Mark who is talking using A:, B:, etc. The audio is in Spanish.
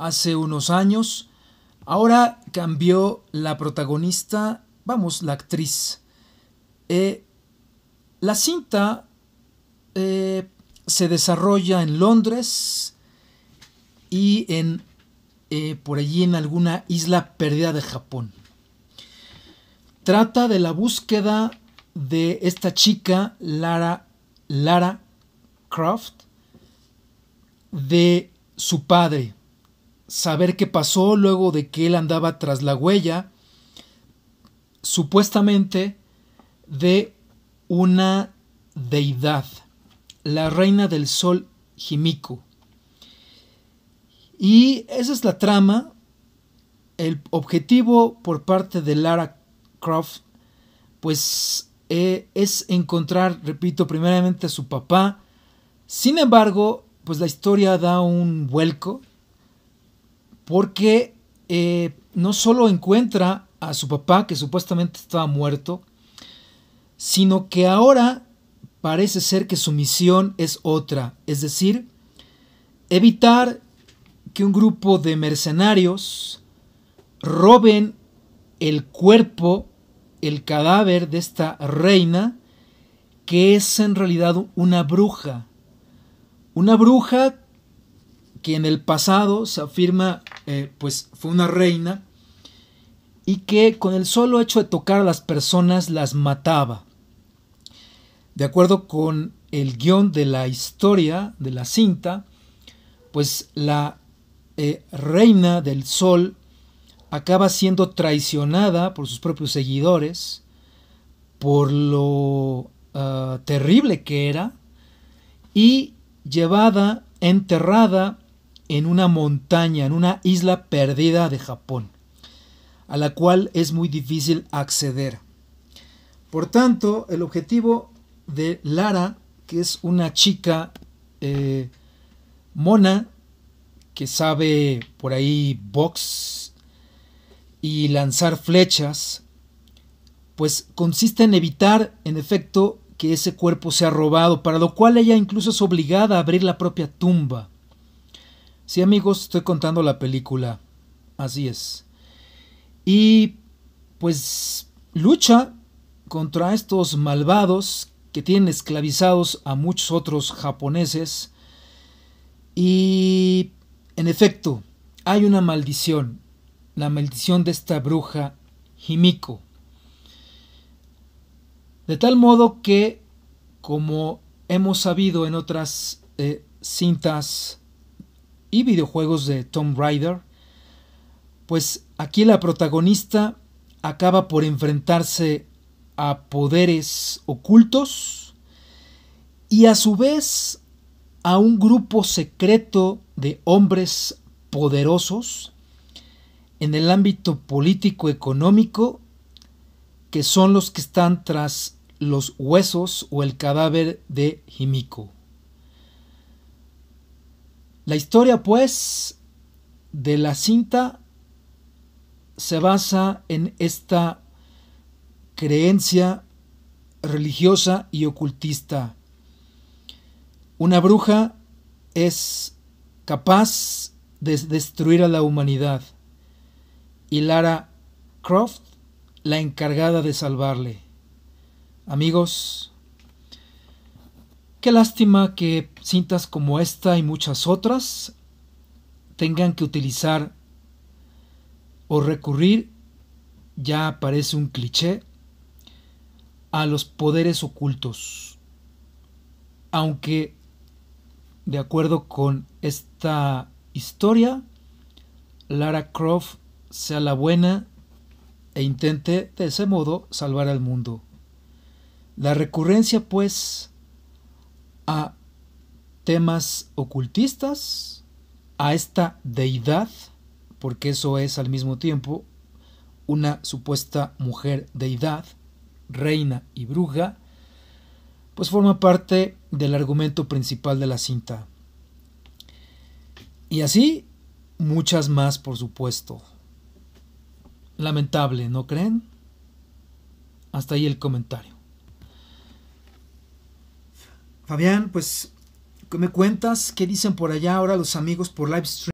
A: hace unos años. Ahora cambió la protagonista, vamos, la actriz. Eh, la cinta eh, se desarrolla en Londres y en eh, por allí en alguna isla perdida de Japón. Trata de la búsqueda de esta chica, Lara, Lara Croft, de su padre, saber qué pasó luego de que él andaba tras la huella, supuestamente, de una deidad, la reina del sol Jimiku. Y esa es la trama. El objetivo por parte de Lara Croft, pues eh, es encontrar, repito, primeramente a su papá. Sin embargo, pues la historia da un vuelco porque eh, no solo encuentra a su papá, que supuestamente estaba muerto, sino que ahora parece ser que su misión es otra, es decir, evitar que un grupo de mercenarios roben el cuerpo, el cadáver de esta reina, que es en realidad una bruja. Una bruja que en el pasado se afirma eh, pues fue una reina y que con el solo hecho de tocar a las personas las mataba. De acuerdo con el guión de la historia de la cinta, pues la eh, reina del sol acaba siendo traicionada por sus propios seguidores, por lo ah, terrible que era, y llevada, enterrada en una montaña, en una isla perdida de Japón, a la cual es muy difícil acceder. Por tanto, el objetivo de Lara, que es una chica eh, mona, que sabe por ahí box y lanzar flechas, pues consiste en evitar, en efecto, que ese cuerpo sea robado, para lo cual ella incluso es obligada a abrir la propia tumba. Sí, amigos, estoy contando la película. Así es. Y pues lucha contra estos malvados que tienen esclavizados a muchos otros japoneses. Y en efecto, hay una maldición, la maldición de esta bruja Jimiko, De tal modo que, como hemos sabido en otras eh, cintas y videojuegos de Tomb Raider, pues aquí la protagonista acaba por enfrentarse a poderes ocultos y a su vez a un grupo secreto de hombres poderosos en el ámbito político-económico que son los que están tras los huesos o el cadáver de Jimiko. La historia, pues, de la cinta se basa en esta creencia religiosa y ocultista. Una bruja es capaz de destruir a la humanidad y Lara Croft la encargada de salvarle. Amigos, Qué lástima que cintas como esta y muchas otras tengan que utilizar o recurrir, ya parece un cliché, a los poderes ocultos. Aunque, de acuerdo con esta historia, Lara Croft sea la buena e intente de ese modo salvar al mundo. La recurrencia, pues, a temas ocultistas, a esta deidad, porque eso es al mismo tiempo una supuesta mujer deidad, reina y bruja, pues forma parte del argumento principal de la cinta. Y así muchas más, por supuesto. Lamentable, ¿no creen? Hasta ahí el comentario. Fabián, pues, ¿me cuentas qué dicen por allá ahora los amigos por live stream?